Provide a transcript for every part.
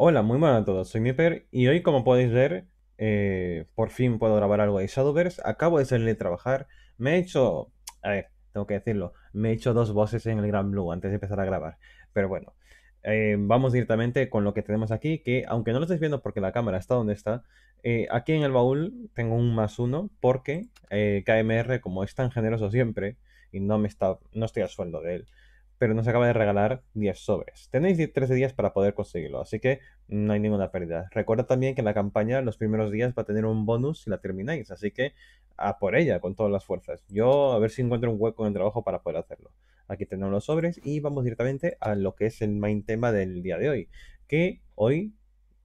Hola, muy buenas a todos, soy Nipper y hoy como podéis ver, eh, por fin puedo grabar algo de Shadowverse, acabo de salir de trabajar, me he hecho, a ver, tengo que decirlo, me he hecho dos voces en el Gran Blue antes de empezar a grabar, pero bueno, eh, vamos directamente con lo que tenemos aquí, que aunque no lo estéis viendo porque la cámara está donde está, eh, aquí en el baúl tengo un más uno porque KMR, como es tan generoso siempre, y no me está, no estoy a sueldo de él, pero nos acaba de regalar 10 sobres. Tenéis 13 días para poder conseguirlo, así que no hay ninguna pérdida. Recuerda también que la campaña los primeros días va a tener un bonus si la termináis, así que a por ella con todas las fuerzas. Yo a ver si encuentro un hueco en el trabajo para poder hacerlo. Aquí tenemos los sobres y vamos directamente a lo que es el main tema del día de hoy, que hoy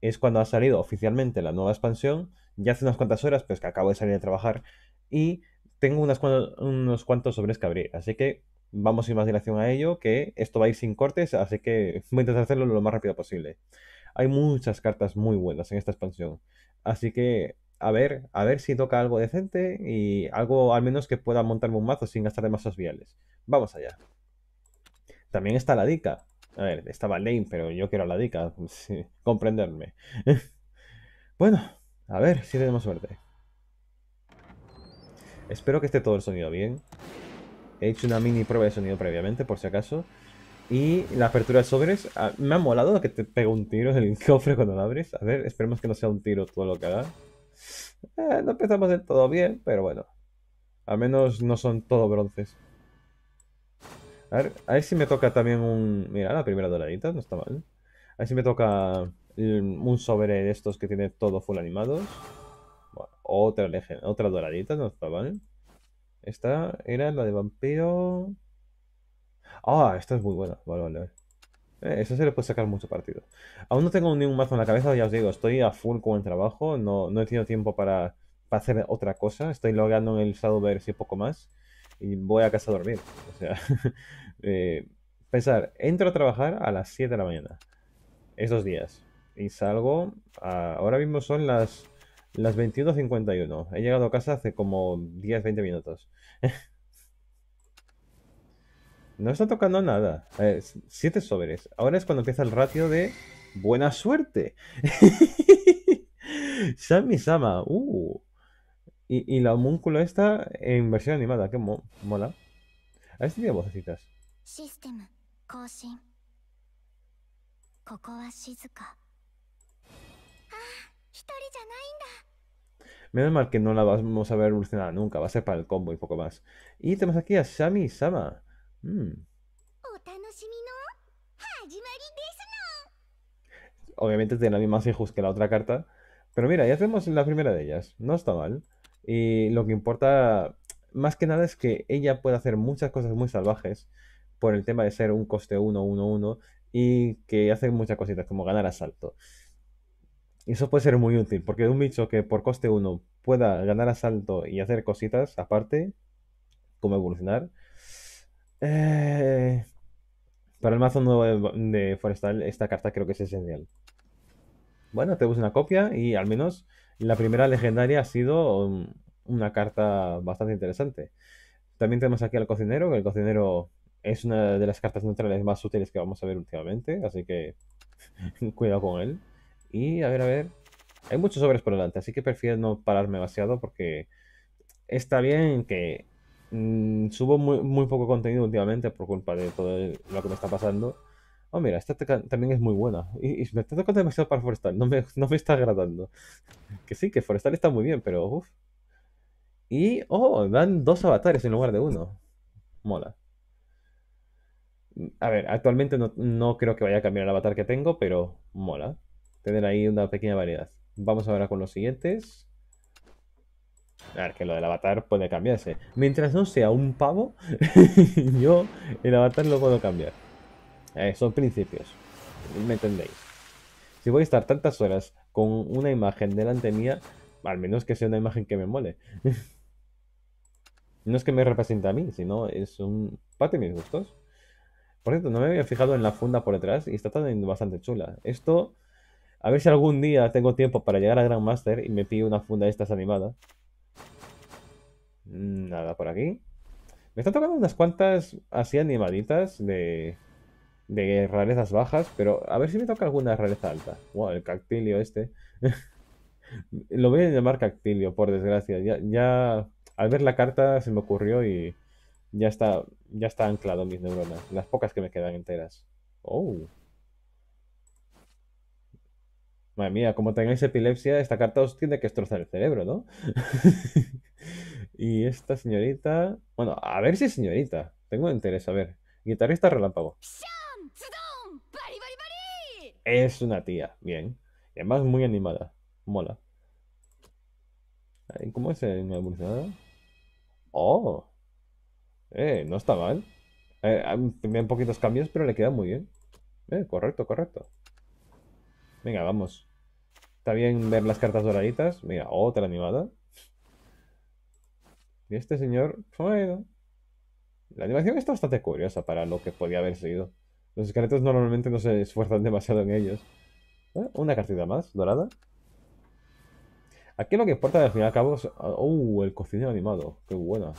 es cuando ha salido oficialmente la nueva expansión, ya hace unas cuantas horas, pues que acabo de salir de trabajar y tengo unas unos cuantos sobres que abrir, así que vamos sin más dilación a ello, que esto va a ir sin cortes, así que voy a intentar hacerlo lo más rápido posible. Hay muchas cartas muy buenas en esta expansión, así que a ver, a ver si toca algo decente y algo al menos que pueda montarme un mazo sin gastar demasiados viales. Vamos allá. También está la dica. A ver, estaba Lane, pero yo quiero la dica, comprenderme. bueno, a ver si tenemos suerte. Espero que esté todo el sonido bien. He hecho una mini prueba de sonido previamente, por si acaso. Y la apertura de sobres, ah, me ha molado que te pegue un tiro en el cofre cuando lo abres. A ver, esperemos que no sea un tiro todo lo que haga. Eh, no empezamos del todo bien, pero bueno. Al menos no son todo bronces. A ver, a ver si me toca también un... Mira, la primera doradita, no está mal. A ver si me toca mm, un sobre de estos que tiene todo full animados. Bueno, otra, otra doradita, no está mal. Esta era la de vampiro. Ah, esta es muy buena. Vale, vale, vale. Eh, eso se le puede sacar mucho partido. Aún no tengo ningún mazo en la cabeza, ya os digo, estoy a full con el trabajo. No, no he tenido tiempo para, para hacer otra cosa. Estoy logrando en el Shadowverse y poco más. Y voy a casa a dormir. O sea, eh, pensar, entro a trabajar a las 7 de la mañana. Esos días. Y salgo. ahora mismo son las las 21.51. He llegado a casa hace como 10-20 minutos. no está tocando nada. 7 eh, sobres. Ahora es cuando empieza el ratio de buena suerte. Sammy Sama. Uh. Y, la homúnculo esta en versión animada. Que mola. A ver si tiene vocecitas. Sistema. Menos mal que no la vamos a ver evolucionada nunca, va a ser para el combo y poco más. Y tenemos aquí a Shami Sama. Mm. Obviamente tiene la misma hijos que la otra carta. Pero mira, ya tenemos la primera de ellas. No está mal. Y lo que importa más que nada es que ella puede hacer muchas cosas muy salvajes por el tema de ser un coste 1-1-1 y que hace muchas cositas como ganar asalto. Eso puede ser muy útil, porque un bicho que por coste 1 pueda ganar asalto y hacer cositas aparte, como evolucionar. Eh, para el mazo nuevo de, Forestal, esta carta creo que es esencial. Bueno, tenemos una copia y al menos la primera legendaria ha sido una carta bastante interesante. También tenemos aquí al cocinero, que el cocinero es una de las cartas neutrales más útiles que vamos a ver últimamente, así que cuidado con él. Y a ver, a ver. Hay muchos sobres por delante, así que prefiero no pararme demasiado porque está bien que mm, subo muy, poco contenido últimamente por culpa de todo lo que me está pasando. Oh, mira, esta también es muy buena. Y, me está tocando demasiado para Forestal, no me, no me está agradando. Que sí, que Forestal está muy bien, pero uff. Y, oh, dan dos avatares en lugar de uno. Mola. A ver, actualmente no creo que vaya a cambiar el avatar que tengo, pero mola tener ahí una pequeña variedad. Vamos ahora con los siguientes. A ver, que lo del avatar puede cambiarse. Mientras no sea un pavo, yo el avatar lo puedo cambiar. Eh, son principios. Me entendéis. Si voy a estar tantas horas con una imagen delante mía, al menos que sea una imagen que me mole. no es que me represente a mí, sino es un parte de mis gustos. Por cierto, no me había fijado en la funda por detrás y está tan bastante chula. Esto a ver si algún día tengo tiempo para llegar a Grandmaster y me pido una funda de estas animadas. Mm, nada por aquí. Me están tocando unas cuantas así animaditas de, de rarezas bajas, pero a ver si me toca alguna rareza alta. Wow, el cactilio este. Lo voy a llamar cactilio, por desgracia. Ya, ya al ver la carta se me ocurrió y ya está, ya está anclado en mis neuronas. Las pocas que me quedan enteras. Oh. Madre mía, como tengáis epilepsia, esta carta os tiene que destrozar el cerebro, ¿no? y esta señorita. Bueno, a ver si señorita. Tengo interés, a ver. Guitarrista relámpago. Es una tía, bien. Y además muy animada. Mola. ¿Cómo es el evolucionado? ¡Oh! Eh, no está mal. Eh, poquitos cambios, pero le queda muy bien. Eh, correcto, correcto. Venga, vamos. Está bien ver las cartas doraditas. Mira, otra animada. Y este señor, bueno. La animación está bastante curiosa para lo que podía haber sido. Los esqueletos normalmente no se esfuerzan demasiado en ellos. Ah, una cartita más, dorada. Aquí lo que importa al fin y al cabo es... ¡Uh! El cocinero animado. ¡Qué buena!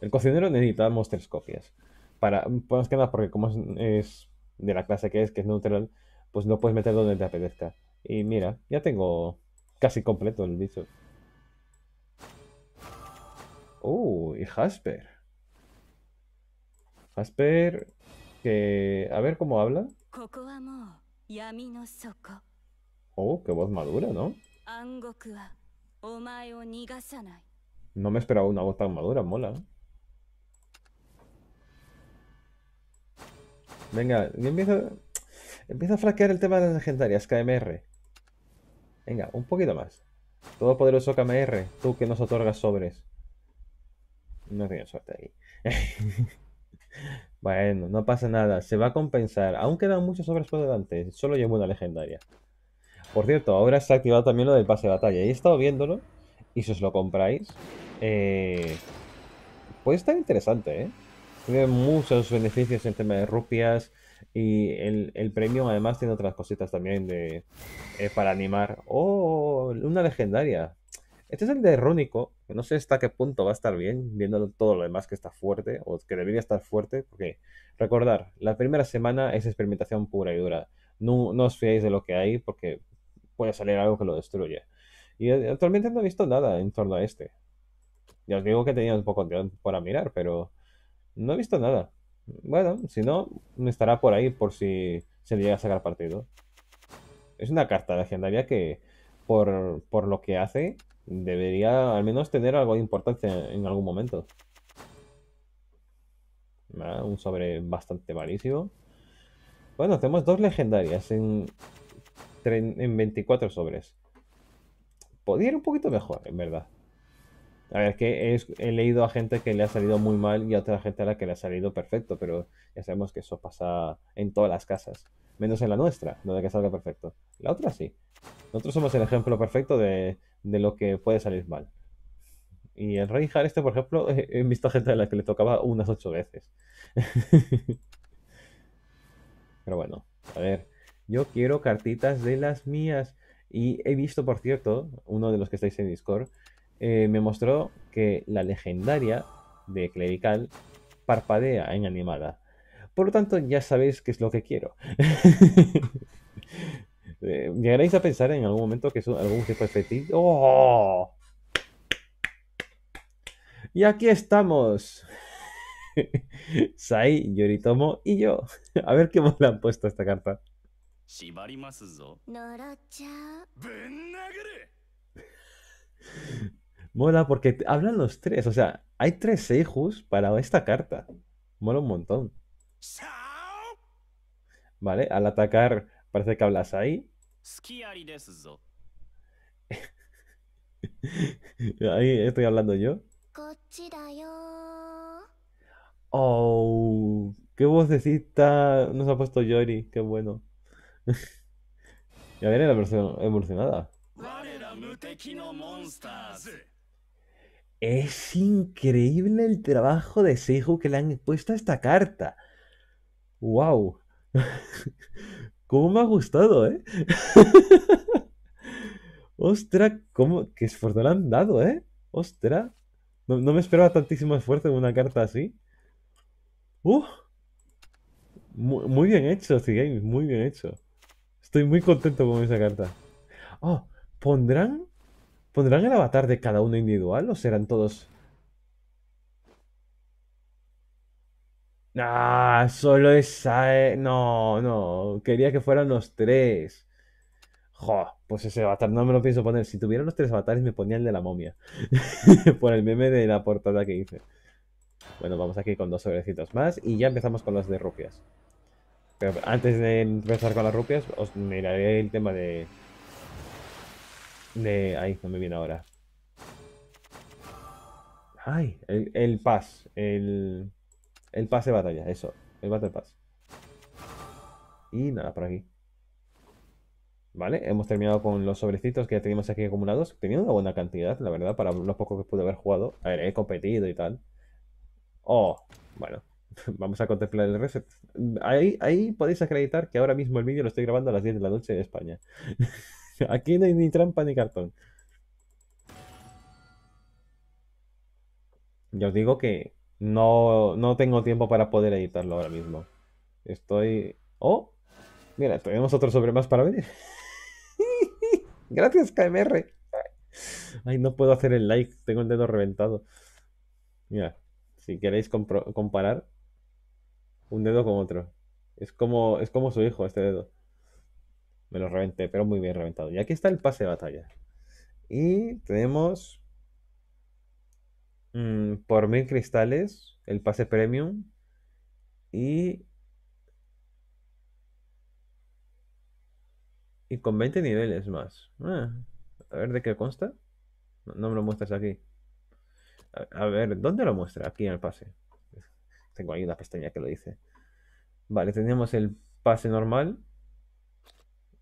El cocinero necesita tres copias. Para, más que porque como es, es de la clase que es, que es neutral, pues no puedes meter donde te apetezca. Y mira, ya tengo casi completo el bicho. Uh, y Jasper. Jasper... que... A ver cómo habla. Oh, qué voz madura, ¿no? No me esperaba una voz tan madura, mola. Venga, yo empiezo... Empieza a flaquear el tema de las legendarias, KMR. Venga, un poquito más. Todopoderoso KMR, tú que nos otorgas sobres. No tiene suerte ahí. bueno, no pasa nada, se va a compensar. Aún quedan muchos sobres por delante, solo llevo una legendaria. Por cierto, ahora se ha activado también lo del pase de batalla. He estado viéndolo, y si os lo compráis, eh, puede estar interesante, ¿eh? Tiene muchos beneficios en tema de rupias, y el, el premio además tiene otras cositas también de, eh, para animar. ¡Oh! Una legendaria. Este es el de Errónico que no sé hasta qué punto va a estar bien, viendo todo lo demás que está fuerte, o que debería estar fuerte, porque recordar, la primera semana es experimentación pura y dura. No, os fiéis de lo que hay, porque puede salir algo que lo destruye Y actualmente no he visto nada en torno a este. Ya os digo que tenía un poco de tiempo para mirar, pero no he visto nada. Bueno, si no, estará por ahí por si se le llega a sacar partido. Es una carta legendaria que, por, lo que hace, debería al menos tener algo de importancia en algún momento. Ah, un sobre bastante malísimo. Bueno, tenemos dos legendarias en, en 24 sobres. Podría ir un poquito mejor, en verdad. A ver, es que he leído a gente que le ha salido muy mal y a otra gente a la que le ha salido perfecto, pero ya sabemos que eso pasa en todas las casas, menos en la nuestra, donde que salga perfecto. La otra sí. Nosotros somos el ejemplo perfecto de, lo que puede salir mal. Y el Rey este, por ejemplo, he, visto a gente a la que le tocaba unas ocho veces. pero bueno, a ver, yo quiero cartitas de las mías. Y he visto, por cierto, uno de los que estáis en Discord, eh, me mostró que la legendaria de Clerical parpadea en animada. Por lo tanto, ya sabéis qué es lo que quiero. Eh, Llegaréis a pensar en algún momento que es algún tipo ¡Oh! de Y aquí estamos. Sai, Yoritomo y yo. A ver qué le han puesto esta carta. Mola porque hablan los tres. O sea, hay tres hijos para esta carta. Mola un montón. Vale, al atacar parece que hablas ahí. ahí estoy hablando yo. Oh, qué vocecita nos ha puesto Yori, qué bueno. ya viene la versión emocionada. Es increíble el trabajo de Seju que le han puesto a esta carta. ¡Wow! ¿Cómo me ha gustado, eh? ¡Ostras! ¿cómo? ¡Qué esfuerzo le han dado, eh! ¡Ostras! No, me esperaba tantísimo esfuerzo en una carta así. ¡Uf! Muy, bien hecho, Games, muy bien hecho. Estoy muy contento con esa carta. Oh, pondrán ¿Pondrán el avatar de cada uno individual o serán todos? Ah, solo esa, No, no. Quería que fueran los tres. Jo, pues ese avatar no me lo pienso poner. Si tuviera los tres avatares me ponía el de la momia. Por el meme de la portada que hice. Bueno, vamos aquí con dos sobrecitos más y ya empezamos con las de rupias. Pero antes de empezar con las rupias, os miraré el tema de de... Ahí, no me viene ahora. Ay, el, el pass. El, el pase de batalla, eso. El battle pass. Y nada, por aquí. Vale, hemos terminado con los sobrecitos que ya teníamos aquí acumulados. Tenía una buena cantidad, la verdad, para los pocos que pude haber jugado. A ver, he competido y tal. Oh, bueno. Vamos a contemplar el reset. Ahí, ahí podéis acreditar que ahora mismo el vídeo lo estoy grabando a las 10 de la noche en España. Aquí no hay ni trampa ni cartón. Yo os digo que no, tengo tiempo para poder editarlo ahora mismo. Estoy... ¡Oh! Mira, tenemos otro sobre más para venir. Gracias, KMR. Ay, no puedo hacer el like. Tengo el dedo reventado. Mira, si queréis comparar un dedo con otro. Es como, es como su hijo, este dedo. Me lo reventé, pero muy bien reventado. Y aquí está el pase de batalla. Y tenemos mm, por mil cristales el pase premium. Y, y con 20 niveles más. Ah, a ver de qué consta. No, me lo muestras aquí. A, a, ver, ¿dónde lo muestra? Aquí en el pase. Tengo ahí una pestaña que lo dice. Vale, tenemos el pase normal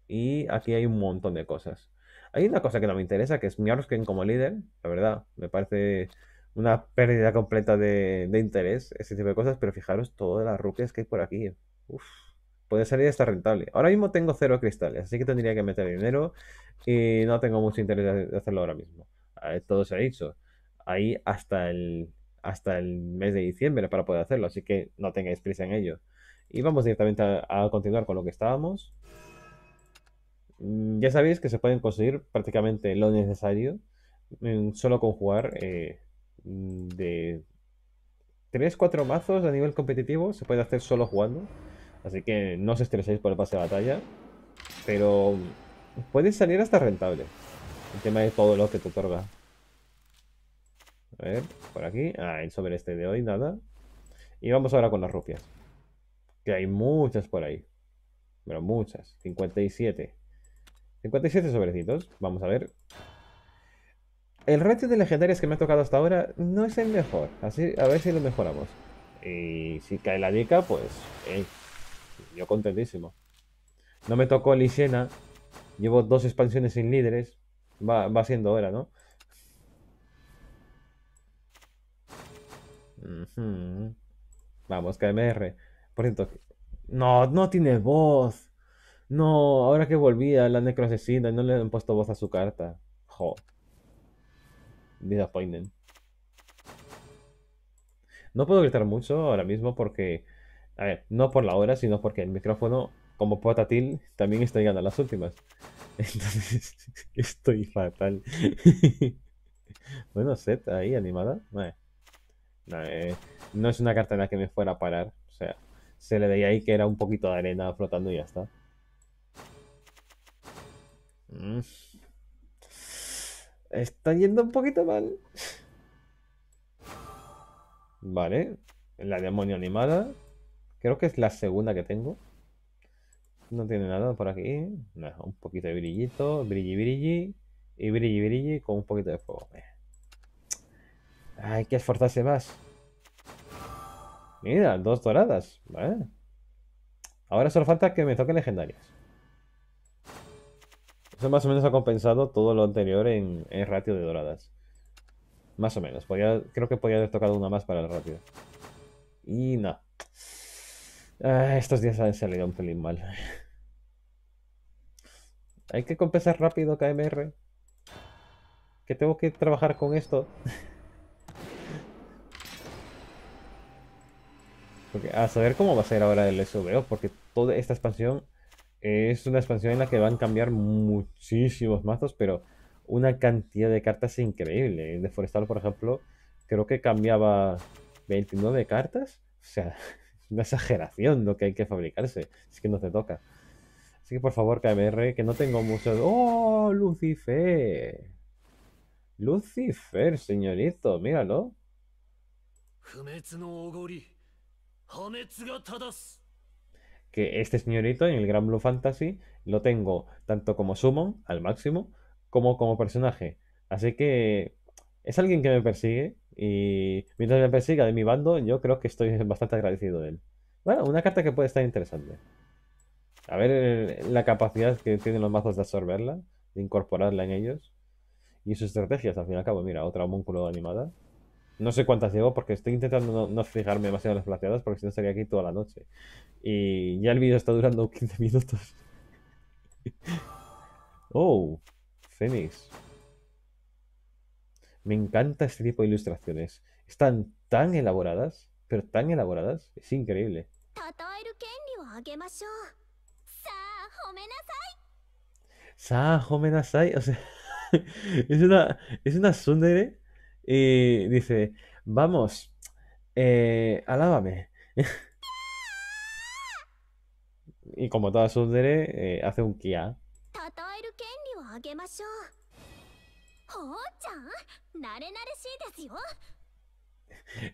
y aquí hay un montón de cosas. Hay una cosa que no me interesa, que es en como líder. La verdad, me parece una pérdida completa de, interés, ese tipo de cosas. Pero fijaros todas las ruques que hay por aquí. puede salir hasta rentable. Ahora mismo tengo cero cristales, así que tendría que meter dinero. Y no tengo mucho interés de hacerlo ahora mismo. Todo se ha dicho. Ahí hasta el, hasta el mes de diciembre para poder hacerlo. Así que no tengáis prisa en ello. Y vamos directamente a continuar con lo que estábamos. Mm, ya sabéis que se pueden conseguir prácticamente lo necesario mm, solo con jugar eh, mm, de 3 cuatro mazos a nivel competitivo. Se puede hacer solo jugando. Así que no os estreséis por el pase de batalla. Pero puede salir hasta rentable. El tema de todo lo que te otorga. A ver, por aquí. Ah, el sobre este de hoy, nada. Y vamos ahora con las rupias. Que hay muchas por ahí. Pero muchas. 57. 57 sobrecitos. Vamos a ver. El ratio de legendarias que me ha tocado hasta ahora no es el mejor. Así, a ver si lo mejoramos. Y si cae la dica, pues... yo contentísimo. No me tocó Lysena Llevo dos expansiones sin líderes. Va, siendo hora, ¿no? Vamos, KMR. Por cierto... No, no tiene voz. No, ahora que volví a la necroasesina, no le han puesto voz a su carta. No puedo gritar mucho ahora mismo porque... A ver, no por la hora, sino porque el micrófono, como portátil, también está llegando a las últimas. Entonces, estoy fatal. bueno, set ahí, animada. No, eh, no es una carta en la que me fuera a parar. O sea, se le veía ahí que era un poquito de arena flotando y ya está. Mm. Está yendo un poquito mal. Vale. La demonio animada. Creo que es la segunda que tengo. No tiene nada por aquí. un poquito de brillito. Brilli, brilli. Y brilli, brilli con un poquito de fuego. Hay que esforzarse más. Mira, dos doradas. Vale. Ahora solo falta que me toquen legendarias. Eso más o menos ha compensado todo lo anterior en, en ratio de doradas. Más o menos. creo que podía haber tocado una más para el ratio. Y no. Ah, estos días han salido un pelín mal. Hay que compensar rápido, KMR. Que tengo que trabajar con esto. Porque a saber cómo va a ser ahora el SVO, porque toda esta expansión es una expansión en la que van a cambiar muchísimos mazos, pero una cantidad de cartas increíble. De Forestal, por ejemplo, creo que cambiaba 29 cartas. O sea, es una exageración lo que hay que fabricarse. Es que no te toca. Así que por favor, KMR, que no tengo mucho. ¡Oh, Lucifer! Lucifer, señorito, míralo que este señorito en el Gran Blue Fantasy lo tengo tanto como summon al máximo como como personaje. Así que es alguien que me persigue y mientras me persiga de mi bando yo creo que estoy bastante agradecido de él. Bueno, una carta que puede estar interesante. A ver eh, la capacidad que tienen los mazos de absorberla, de incorporarla en ellos y sus estrategias al fin y al cabo. Mira, otra homúnculo animada. No sé cuántas llevo porque estoy intentando no, fijarme demasiado en las plateadas porque si no estaría aquí toda la noche. Y ya el vídeo está durando 15 minutos. oh, Fénix. Me encanta este tipo de ilustraciones. Están tan elaboradas, pero tan elaboradas. Es increíble. Sa, homenasai. O sea, es una, es una sundere y dice, vamos, eh, alábame. y como toda Sundere, eh, hace un kia.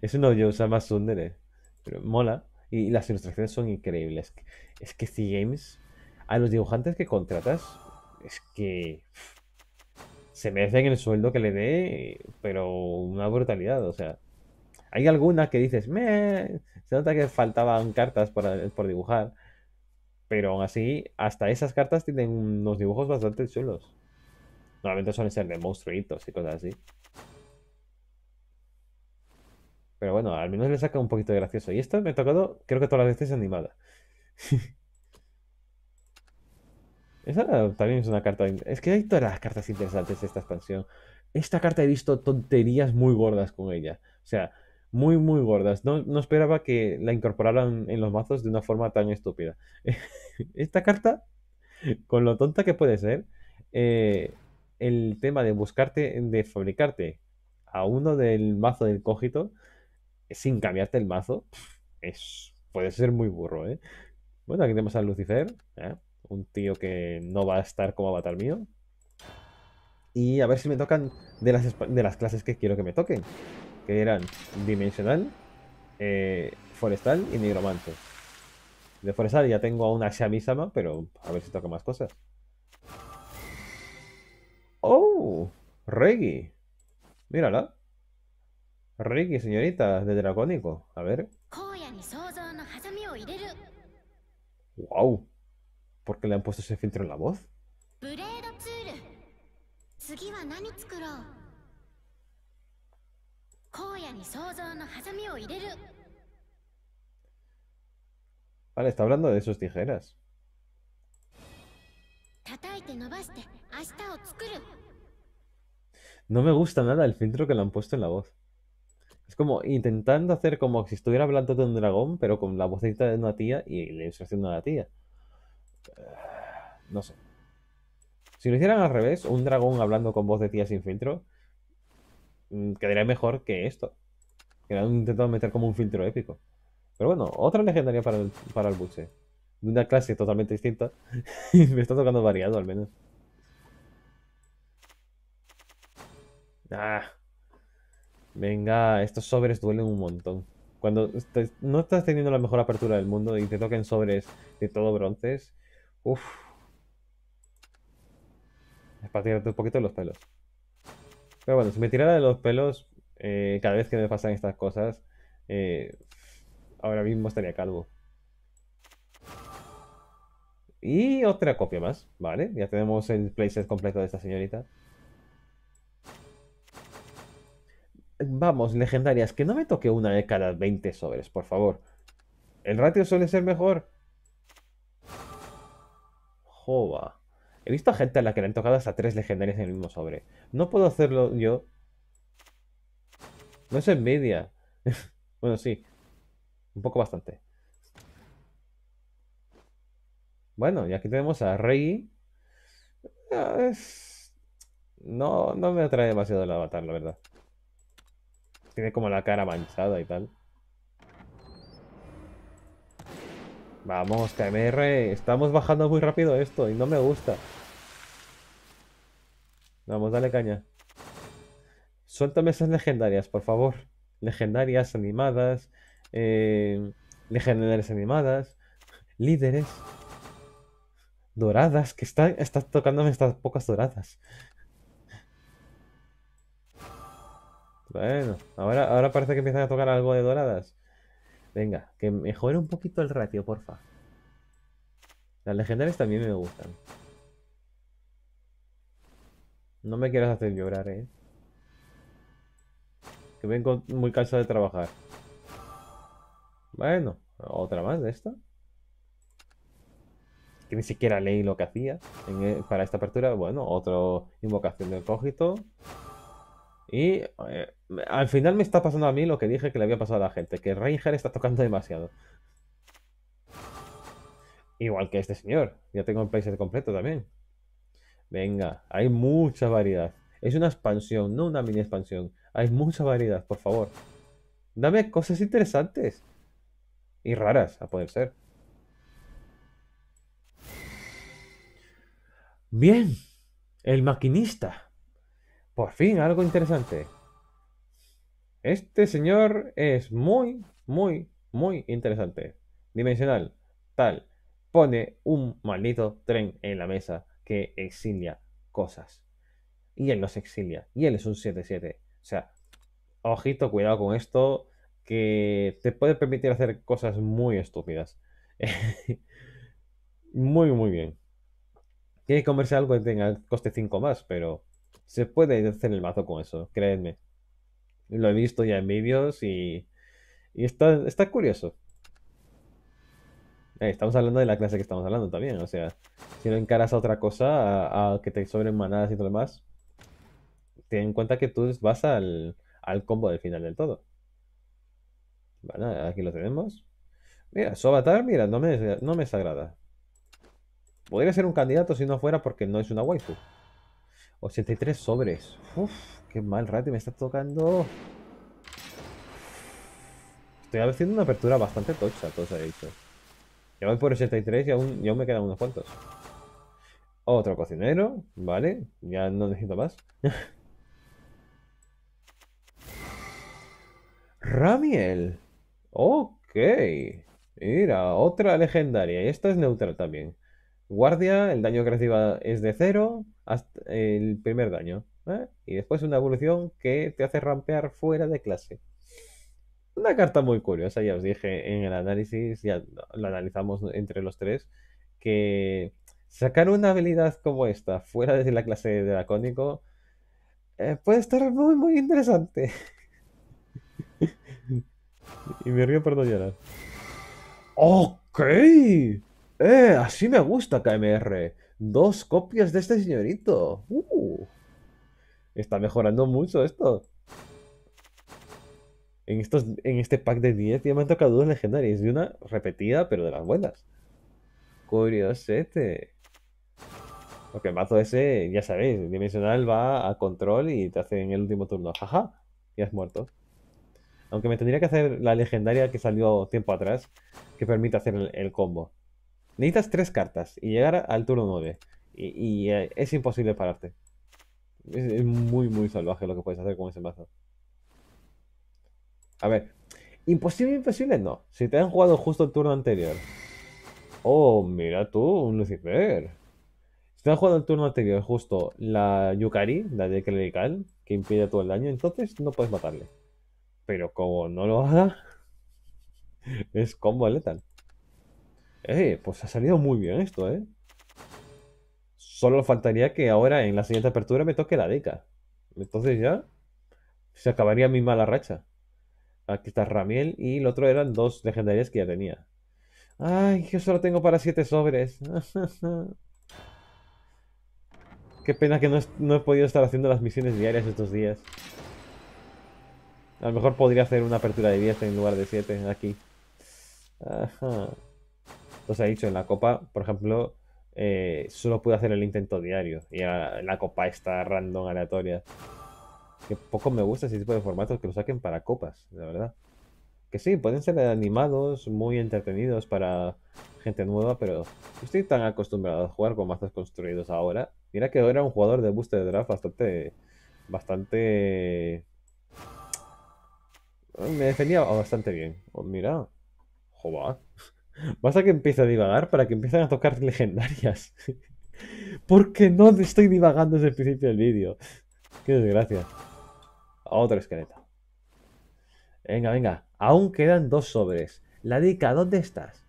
Es un audio más Sundere. Pero mola. Y las ilustraciones son increíbles. Es que si, games a los dibujantes que contratas, es que se merecen el sueldo que le dé, pero una brutalidad, o sea. Hay algunas que dices, me se nota que faltaban cartas para, por dibujar, pero aún así, hasta esas cartas tienen unos dibujos bastante chulos. Normalmente suelen ser de monstruitos y cosas así. Pero bueno, al menos le saca un poquito de gracioso. Y esto me ha tocado, creo que todas las veces animada. Esa también es una carta. Es que hay todas las cartas interesantes de esta expansión. Esta carta he visto tonterías muy gordas con ella. O sea, muy, muy gordas. No, esperaba que la incorporaran en los mazos de una forma tan estúpida. esta carta, con lo tonta que puede ser, eh, el tema de buscarte, de fabricarte a uno del mazo del cógito sin cambiarte el mazo, es, puede ser muy burro, ¿eh? Bueno, aquí tenemos a Lucifer. ¿eh? un tío que no va a estar como avatar mío. Y a ver si me tocan de las, de las clases que quiero que me toquen. Que eran Dimensional, eh, Forestal y Nigromante. De Forestal ya tengo a una Shamisama, pero a ver si toca más cosas. ¡Oh! Reggie. Mírala. Reggie, señorita, de Dracónico. A ver. ¡Wow! ¿Por qué le han puesto ese filtro en la voz? Vale, está hablando de sus tijeras. No me gusta nada el filtro que le han puesto en la voz. Es como intentando hacer como si estuviera hablando de un dragón, pero con la vocecita de una tía y la ilustración de la tía. Ah, no sé. Si lo hicieran al revés, un dragón hablando con voz de tía sin filtro, mm, quedaría mejor que esto. Que lo han intentado meter como un filtro épico. Pero bueno, otra legendaria para el, buche. De una clase totalmente distinta. Me está tocando variado al menos. Ah. Venga, estos sobres duelen un montón. Cuando no estás teniendo la mejor apertura del mundo y te toquen sobres de todo bronces, Uf. Es para tirarte un poquito de los pelos. Pero bueno, si me tirara de los pelos, eh, cada vez que me pasan estas cosas, eh, ahora mismo estaría calvo. Y otra copia más, ¿vale? Ya tenemos el playset completo de esta señorita. Vamos, legendarias, que no me toque una de cada 20 sobres, por favor. El ratio suele ser mejor. He visto a gente a la que le han tocado hasta tres legendarias en el mismo sobre. No puedo hacerlo yo. No es envidia. bueno, sí. Un poco bastante. Bueno, y aquí tenemos a Rey. Ah, no, no me atrae demasiado el avatar, la verdad. Tiene como la cara manchada y tal. Vamos, KMR, estamos bajando muy rápido esto y no me gusta. Vamos, dale caña. Suéltame esas legendarias, por favor. Legendarias animadas. Eh, legendarias animadas. Líderes. Doradas, que están, estás tocándome estas pocas doradas. Bueno, ahora, ahora parece que empiezan a tocar algo de doradas. Venga, que mejore un poquito el ratio, porfa. Las legendarias también me gustan. No me quieras hacer llorar, eh. Que vengo muy cansado de trabajar. Bueno, otra más de esta. Que ni siquiera leí lo que hacía e, para esta apertura. Bueno, otra invocación del cógito. Y eh, al final me está pasando a mí lo que dije que le había pasado a la gente, que Ranger está tocando demasiado. Igual que este señor. Ya tengo el playset completo también. Venga, hay mucha variedad. Es una expansión, no una mini expansión. Hay mucha variedad, por favor. Dame cosas interesantes. Y raras, a poder ser. Bien. El maquinista. Por fin, algo interesante. Este señor es muy, muy, muy interesante. Dimensional, tal. Pone un maldito tren en la mesa que exilia cosas. Y él los exilia. Y él es un 7-7. O sea, ojito, cuidado con esto. Que te puede permitir hacer cosas muy estúpidas. muy, muy bien. Tiene que comerse algo que tenga coste 5 más, pero se puede hacer el mazo con eso, créeme Lo he visto ya en vídeos y, y está, está curioso. Eh, estamos hablando de la clase que estamos hablando también, o sea, si no encaras a otra cosa, a, que te sobren manadas y todo lo demás, ten en cuenta que tú vas al, al combo del final del todo. Vale, aquí lo tenemos. Mira, su avatar, mira, no me, no me desagrada. Podría ser un candidato si no fuera porque no es una waifu. 83 sobres. Uf, qué mal rato me está tocando. Estoy haciendo una apertura bastante tocha, todo se ha dicho. Ya voy por 83 y aún, y aún me quedan unos cuantos. Otro cocinero, vale. Ya no necesito más. Ramiel. Ok. Mira, otra legendaria. Y esta es neutral también. Guardia, el daño que reciba es de cero el primer daño. ¿eh? Y después una evolución que te hace rampear fuera de clase. Una carta muy curiosa, ya os dije en el análisis, ya la analizamos entre los tres, que sacar una habilidad como esta fuera de la clase de dracónico eh, puede estar muy, muy interesante. y me río por no llorar. ¡Ok! ¡Eh! Así me gusta KMR. Dos copias de este señorito. Uh. está mejorando mucho esto. En, estos, en este pack de 10 ya me han tocado dos legendarias y una repetida, pero de las buenas. Curiosete. Porque el mazo ese, ya sabéis, dimensional va a control y te hace en el último turno. Jaja, Y has muerto. Aunque me tendría que hacer la legendaria que salió tiempo atrás, que permite hacer el combo. Necesitas tres cartas y llegar al turno 9. Y, eh, es imposible pararte. Es, muy, muy salvaje lo que puedes hacer con ese mazo. A ver. Imposible, imposible, no. Si te han jugado justo el turno anterior. Oh, mira tú, un Lucifer. Si te han jugado el turno anterior justo la Yukari, la de Clerical, que impide todo el daño, entonces no puedes matarle. Pero como no lo haga, es combo letal. Eh, pues ha salido muy bien esto, ¿eh? Solo faltaría que ahora en la siguiente apertura me toque la deca. Entonces ya se acabaría mi mala racha. Aquí está Ramiel y el otro eran dos legendarias que ya tenía. Ay, yo solo tengo para siete sobres. Qué pena que no, no he podido estar haciendo las misiones diarias estos días. A lo mejor podría hacer una apertura de 10 en lugar de 7 aquí. Ajá. Pues he dicho, en la copa, por ejemplo, eh, solo pude hacer el intento diario. Y la, la copa está random, aleatoria. Que poco me gusta ese tipo de formatos que lo saquen para copas, la verdad. Que sí, pueden ser animados, muy entretenidos para gente nueva, pero estoy tan acostumbrado a jugar con mazos construidos ahora. Mira que era un jugador de de draft bastante. bastante. Me defendía bastante bien. Oh, mira. Joba. Basta que empiece a divagar para que empiecen a tocar legendarias. Porque no estoy divagando desde el principio del vídeo. Qué desgracia. Otro esqueleto. Venga, venga. Aún quedan dos sobres. La dica, ¿dónde estás?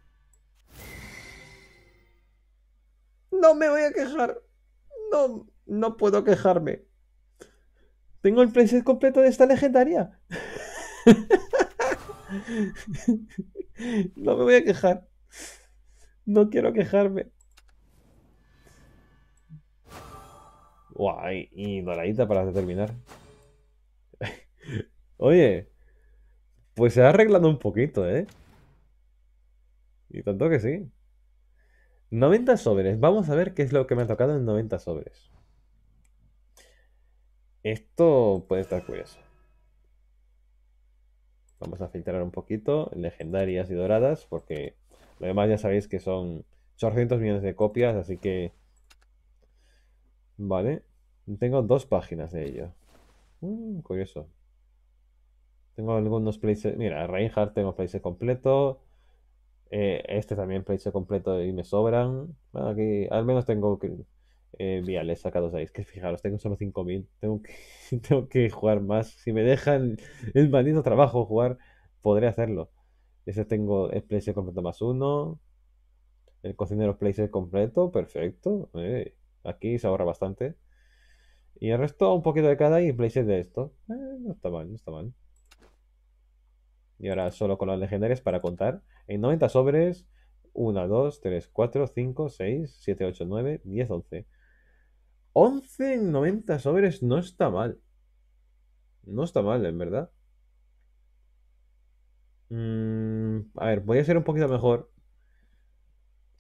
No me voy a quejar. No, no puedo quejarme. Tengo el preset completo de esta legendaria. No me voy a quejar. No quiero quejarme. Guay, y doradita para terminar. Oye, pues se ha arreglando un poquito, ¿eh? Y tanto que sí. 90 sobres. Vamos a ver qué es lo que me ha tocado en 90 sobres. Esto puede estar curioso. Vamos a filtrar un poquito, legendarias y doradas, porque lo demás ya sabéis que son 800 millones de copias, así que... Vale, tengo dos páginas de ello. Mm, curioso. Tengo algunos places. Mira, Reinhardt tengo playset completo. Eh, este también place completo y me sobran. aquí al menos tengo eh, mira, le he sacado 6. Que fijaros, tengo solo 5.000. Tengo que, jugar más. Si me dejan el maldito trabajo jugar, podré hacerlo. Ese tengo el playset completo más uno. El cocinero playset completo, perfecto. Eh, aquí se ahorra bastante. Y el resto, un poquito de cada y el playset de esto. Eh, no está mal, no está mal. Y ahora solo con las legendarias para contar. En 90 sobres, 1, 2, 3, 4, 5, 6, 7, 8, 9, 10, 11. 11 en 90 sobres no está mal. No está mal, en verdad. Mm, a ver, voy a ser un poquito mejor.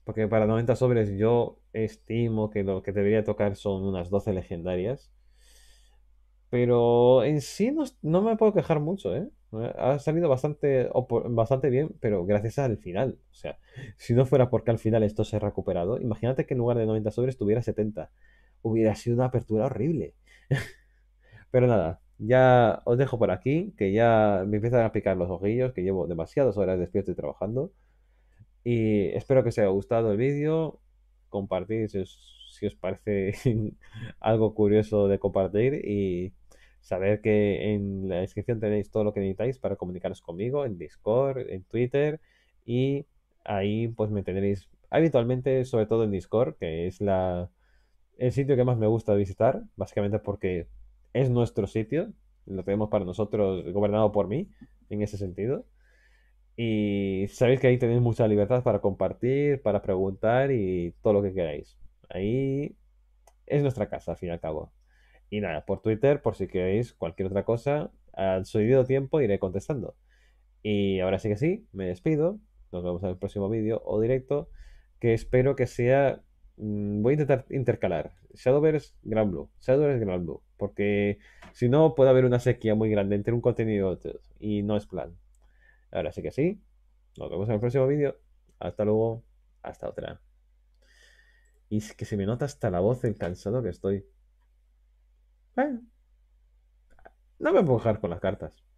Porque para 90 sobres yo estimo que lo que debería tocar son unas 12 legendarias. Pero en sí no, me puedo quejar mucho, ¿eh? Ha salido bastante, bastante bien, pero gracias al final. O sea, si no fuera porque al final esto se ha recuperado, imagínate que en lugar de 90 sobres tuviera 70 hubiera sido una apertura horrible. Pero nada, ya os dejo por aquí, que ya me empiezan a picar los ojillos, que llevo demasiadas horas despierto y trabajando. Y espero que os haya gustado el vídeo. Compartid si os, si os parece algo curioso de compartir y saber que en la descripción tenéis todo lo que necesitáis para comunicaros conmigo en Discord, en Twitter y ahí pues me tendréis habitualmente, sobre todo en Discord, que es la el sitio que más me gusta visitar, básicamente porque es nuestro sitio, lo tenemos para nosotros, gobernado por mí, en ese sentido. Y sabéis que ahí tenéis mucha libertad para compartir, para preguntar y todo lo que queráis. Ahí es nuestra casa, al fin y al cabo. Y nada, por Twitter, por si queréis cualquier otra cosa, al subido tiempo iré contestando. Y ahora sí que sí, me despido. Nos vemos en el próximo vídeo o directo, que espero que sea Mm, voy a intentar intercalar Shadowverse, Grand Blue, Shadowverse, Blue, porque si no puede haber una sequía muy grande entre un contenido y otro, y no es plan. Ahora sí que sí, nos vemos en el próximo vídeo, hasta luego, hasta otra. Y es que se me nota hasta la voz el cansado que estoy. no me a con las cartas.